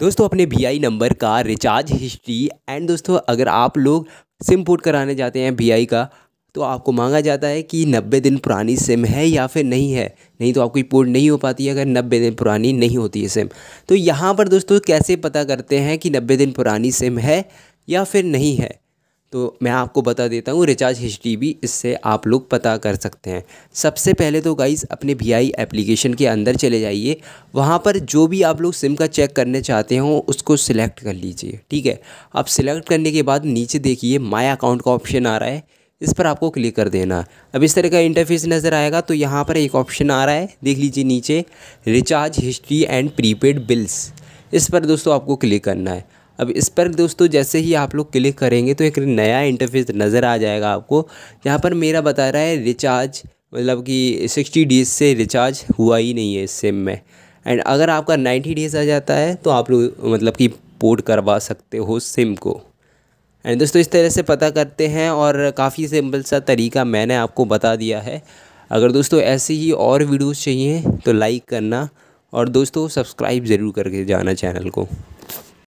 दोस्तों अपने Vi number का रिचार्ज हिस्ट्री एंड दोस्तों अगर आप लोग सिम पोर्ट कराने जाते हैं वी का तो आपको मांगा जाता है कि नब्बे दिन पुरानी सिम है या फिर नहीं है नहीं तो आपकी पोर्ट नहीं हो पाती है अगर नब्बे दिन पुरानी नहीं होती है सिम तो यहाँ पर दोस्तों कैसे पता करते हैं कि नब्बे दिन पुरानी सिम है या फिर नहीं है तो मैं आपको बता देता हूँ रिचार्ज हिस्ट्री भी इससे आप लोग पता कर सकते हैं सबसे पहले तो गाइज़ अपने वी आई एप्लीकेशन के अंदर चले जाइए वहाँ पर जो भी आप लोग सिम का चेक करने चाहते हो उसको सिलेक्ट कर लीजिए ठीक है अब सिलेक्ट करने के बाद नीचे देखिए माई अकाउंट का ऑप्शन आ रहा है इस पर आपको क्लिक कर देना अब इस तरह का इंटरफेस नज़र आएगा तो यहाँ पर एक ऑप्शन आ रहा है देख लीजिए नीचे recharge history and prepaid bills इस पर दोस्तों आपको क्लिक करना है अब इस पर दोस्तों जैसे ही आप लोग क्लिक करेंगे तो एक नया इंटरफेस नज़र आ जाएगा आपको यहाँ पर मेरा बता रहा है रिचार्ज मतलब कि सिक्सटी डेज से रिचार्ज हुआ ही नहीं है इस सिम में एंड अगर आपका नाइन्टी डेज आ जाता है तो आप लोग मतलब कि पोर्ट करवा सकते हो सिम को एंड दोस्तों इस तरह से पता करते हैं और काफ़ी सिंपल सा तरीका मैंने आपको बता दिया है अगर दोस्तों ऐसे ही और वीडियोस चाहिए तो लाइक करना और दोस्तों सब्सक्राइब ज़रूर करके जाना चैनल को